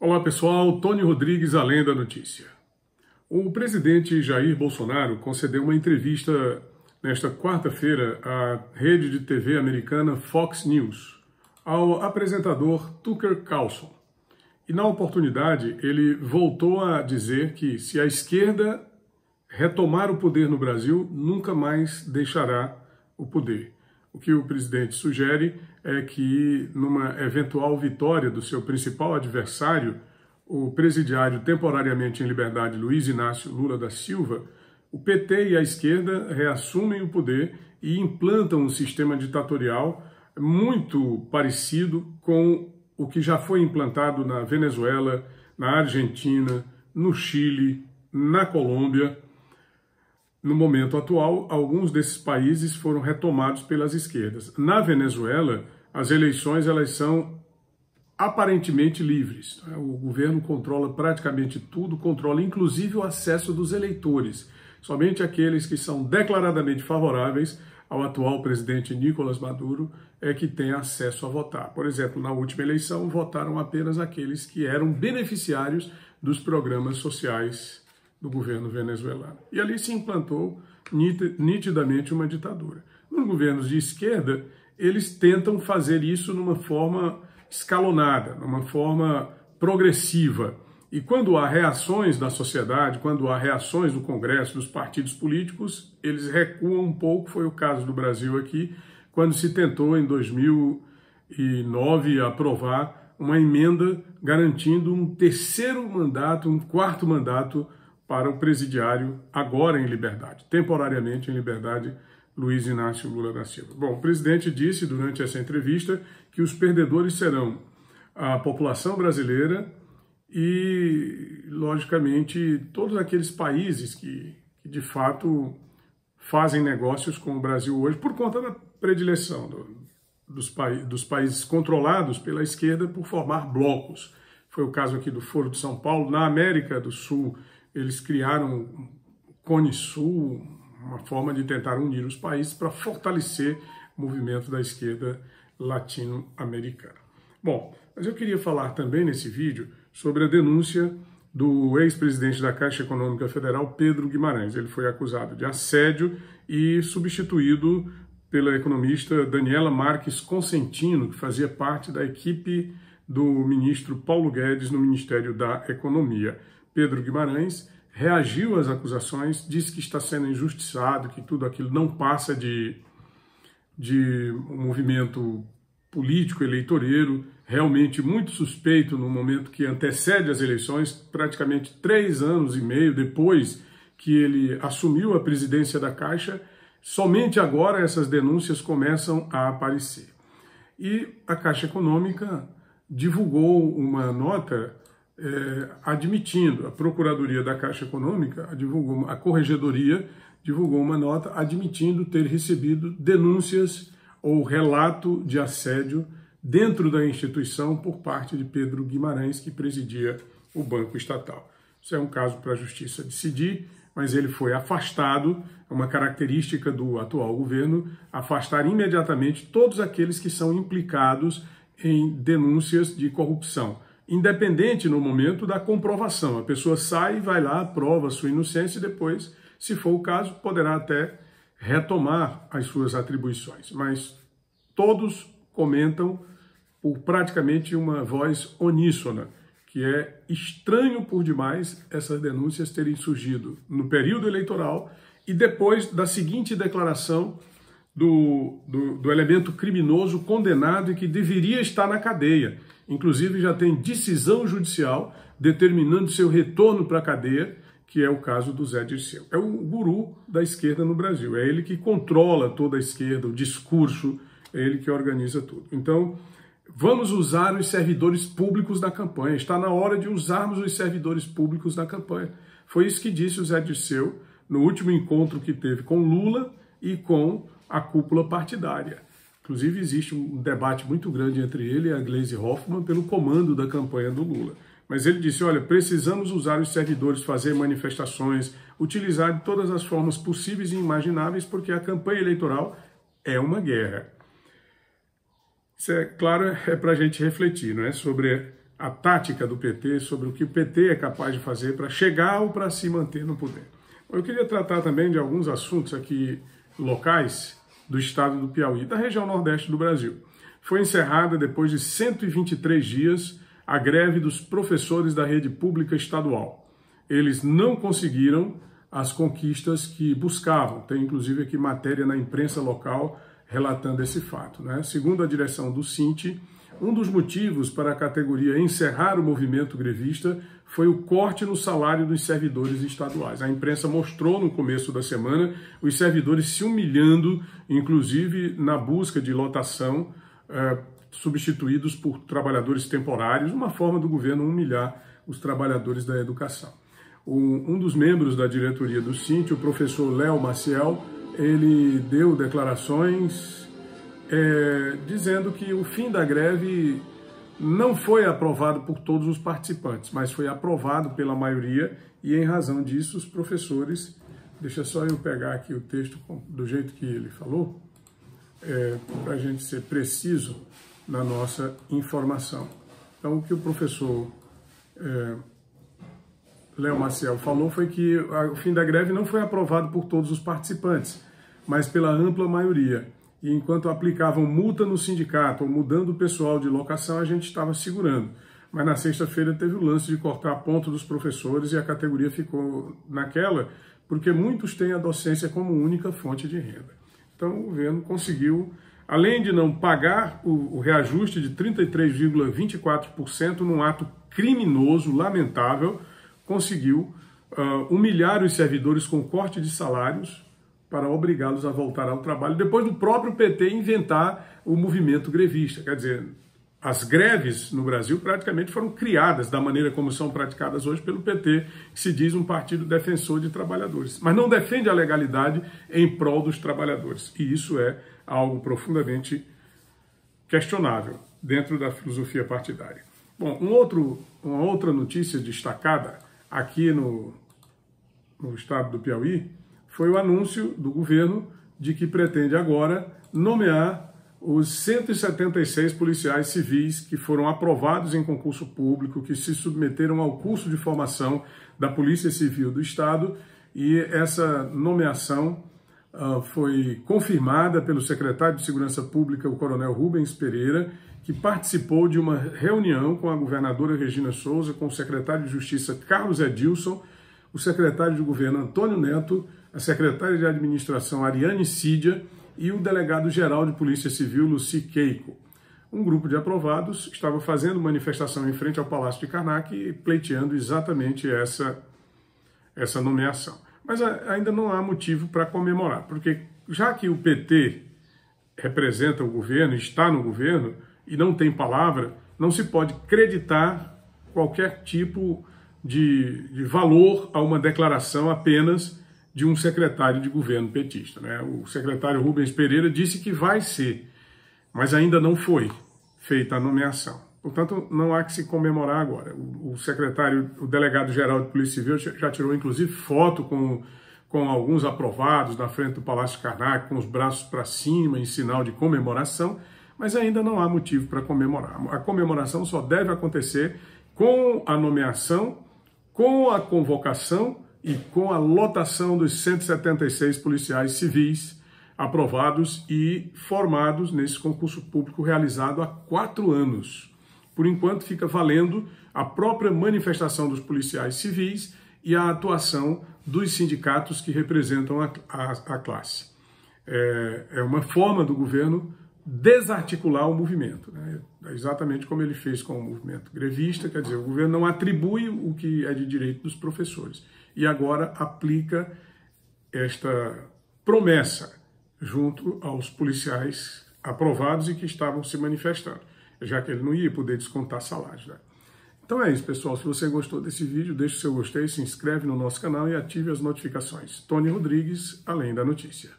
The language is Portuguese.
Olá pessoal, Tony Rodrigues, Além da Notícia. O presidente Jair Bolsonaro concedeu uma entrevista nesta quarta-feira à rede de TV americana Fox News, ao apresentador Tucker Carlson. E na oportunidade, ele voltou a dizer que se a esquerda retomar o poder no Brasil, nunca mais deixará o poder o que o presidente sugere é que, numa eventual vitória do seu principal adversário, o presidiário temporariamente em liberdade Luiz Inácio Lula da Silva, o PT e a esquerda reassumem o poder e implantam um sistema ditatorial muito parecido com o que já foi implantado na Venezuela, na Argentina, no Chile, na Colômbia no momento atual, alguns desses países foram retomados pelas esquerdas. Na Venezuela, as eleições elas são aparentemente livres. Tá? O governo controla praticamente tudo, controla inclusive o acesso dos eleitores. Somente aqueles que são declaradamente favoráveis ao atual presidente Nicolás Maduro é que têm acesso a votar. Por exemplo, na última eleição votaram apenas aqueles que eram beneficiários dos programas sociais do governo venezuelano. E ali se implantou nitidamente uma ditadura. Nos governos de esquerda, eles tentam fazer isso numa forma escalonada, numa forma progressiva. E quando há reações da sociedade, quando há reações do Congresso, dos partidos políticos, eles recuam um pouco. Foi o caso do Brasil aqui, quando se tentou, em 2009, aprovar uma emenda garantindo um terceiro mandato, um quarto mandato para o presidiário agora em liberdade, temporariamente em liberdade, Luiz Inácio Lula da Silva. Bom, o presidente disse durante essa entrevista que os perdedores serão a população brasileira e, logicamente, todos aqueles países que, que de fato fazem negócios com o Brasil hoje por conta da predileção do, dos, pa, dos países controlados pela esquerda por formar blocos. Foi o caso aqui do Foro de São Paulo, na América do Sul eles criaram o Cone Sul, uma forma de tentar unir os países para fortalecer o movimento da esquerda latino-americana. Bom, mas eu queria falar também nesse vídeo sobre a denúncia do ex-presidente da Caixa Econômica Federal, Pedro Guimarães. Ele foi acusado de assédio e substituído pela economista Daniela Marques Consentino, que fazia parte da equipe do ministro Paulo Guedes no Ministério da Economia. Pedro Guimarães, reagiu às acusações, disse que está sendo injustiçado, que tudo aquilo não passa de, de um movimento político eleitoreiro, realmente muito suspeito no momento que antecede as eleições, praticamente três anos e meio depois que ele assumiu a presidência da Caixa, somente agora essas denúncias começam a aparecer. E a Caixa Econômica divulgou uma nota é, admitindo, a Procuradoria da Caixa Econômica divulgou, a Corregedoria divulgou uma nota admitindo ter recebido denúncias ou relato de assédio dentro da instituição por parte de Pedro Guimarães, que presidia o Banco Estatal. Isso é um caso para a Justiça decidir, mas ele foi afastado, é uma característica do atual governo, afastar imediatamente todos aqueles que são implicados em denúncias de corrupção independente no momento da comprovação. A pessoa sai, vai lá, prova sua inocência e depois, se for o caso, poderá até retomar as suas atribuições. Mas todos comentam por praticamente uma voz oníssona, que é estranho por demais essas denúncias terem surgido no período eleitoral e depois da seguinte declaração do, do, do elemento criminoso condenado e que deveria estar na cadeia. Inclusive, já tem decisão judicial determinando seu retorno para a cadeia, que é o caso do Zé Dirceu. É o guru da esquerda no Brasil, é ele que controla toda a esquerda, o discurso, é ele que organiza tudo. Então, vamos usar os servidores públicos da campanha, está na hora de usarmos os servidores públicos da campanha. Foi isso que disse o Zé Dirceu no último encontro que teve com Lula e com a cúpula partidária. Inclusive, existe um debate muito grande entre ele e a Gleisi Hoffmann pelo comando da campanha do Lula. Mas ele disse: olha, precisamos usar os servidores, fazer manifestações, utilizar de todas as formas possíveis e imagináveis, porque a campanha eleitoral é uma guerra. Isso é claro, é para a gente refletir, não é? Sobre a tática do PT, sobre o que o PT é capaz de fazer para chegar ou para se manter no poder. Eu queria tratar também de alguns assuntos aqui locais do estado do Piauí, da região nordeste do Brasil. Foi encerrada, depois de 123 dias, a greve dos professores da rede pública estadual. Eles não conseguiram as conquistas que buscavam. Tem inclusive aqui matéria na imprensa local relatando esse fato. Né? Segundo a direção do Cinti, um dos motivos para a categoria encerrar o movimento grevista foi o corte no salário dos servidores estaduais. A imprensa mostrou no começo da semana os servidores se humilhando, inclusive na busca de lotação, eh, substituídos por trabalhadores temporários, uma forma do governo humilhar os trabalhadores da educação. Um, um dos membros da diretoria do Cinti, o professor Léo Maciel, ele deu declarações é, dizendo que o fim da greve não foi aprovado por todos os participantes, mas foi aprovado pela maioria e, em razão disso, os professores. Deixa só eu pegar aqui o texto do jeito que ele falou, é, para a gente ser preciso na nossa informação. Então, o que o professor é, Léo Maciel falou foi que o fim da greve não foi aprovado por todos os participantes, mas pela ampla maioria e enquanto aplicavam multa no sindicato ou mudando o pessoal de locação, a gente estava segurando. Mas na sexta-feira teve o lance de cortar a ponta dos professores e a categoria ficou naquela, porque muitos têm a docência como única fonte de renda. Então o governo conseguiu, além de não pagar o, o reajuste de 33,24% num ato criminoso, lamentável, conseguiu uh, humilhar os servidores com corte de salários, para obrigá-los a voltar ao trabalho, depois do próprio PT inventar o movimento grevista. Quer dizer, as greves no Brasil praticamente foram criadas da maneira como são praticadas hoje pelo PT, que se diz um partido defensor de trabalhadores, mas não defende a legalidade em prol dos trabalhadores. E isso é algo profundamente questionável dentro da filosofia partidária. Bom, um outro, uma outra notícia destacada aqui no, no estado do Piauí foi o anúncio do governo de que pretende agora nomear os 176 policiais civis que foram aprovados em concurso público, que se submeteram ao curso de formação da Polícia Civil do Estado, e essa nomeação uh, foi confirmada pelo secretário de Segurança Pública, o Coronel Rubens Pereira, que participou de uma reunião com a governadora Regina Souza, com o secretário de Justiça Carlos Edilson, o secretário de Governo Antônio Neto, a secretária de administração Ariane Sídia e o delegado-geral de Polícia Civil Luci Keiko. Um grupo de aprovados estava fazendo manifestação em frente ao Palácio de Karnak, pleiteando exatamente essa, essa nomeação. Mas ainda não há motivo para comemorar, porque já que o PT representa o governo, está no governo e não tem palavra, não se pode acreditar qualquer tipo de, de valor a uma declaração apenas de um secretário de governo petista. Né? O secretário Rubens Pereira disse que vai ser, mas ainda não foi feita a nomeação. Portanto, não há que se comemorar agora. O, secretário, o delegado-geral de Polícia Civil já tirou, inclusive, foto com, com alguns aprovados na frente do Palácio Carnac, com os braços para cima, em sinal de comemoração, mas ainda não há motivo para comemorar. A comemoração só deve acontecer com a nomeação, com a convocação e com a lotação dos 176 policiais civis aprovados e formados nesse concurso público realizado há quatro anos. Por enquanto, fica valendo a própria manifestação dos policiais civis e a atuação dos sindicatos que representam a, a, a classe. É, é, uma forma do governo desarticular o movimento, né? É exatamente como ele fez com o movimento grevista, quer dizer, o governo não atribui o que é de direito dos professores, e agora aplica esta promessa junto aos policiais aprovados e que estavam se manifestando, já que ele não ia poder descontar salários. Né? Então é isso, pessoal. Se você gostou desse vídeo, deixe seu gostei, se inscreve no nosso canal e ative as notificações. Tony Rodrigues, Além da Notícia.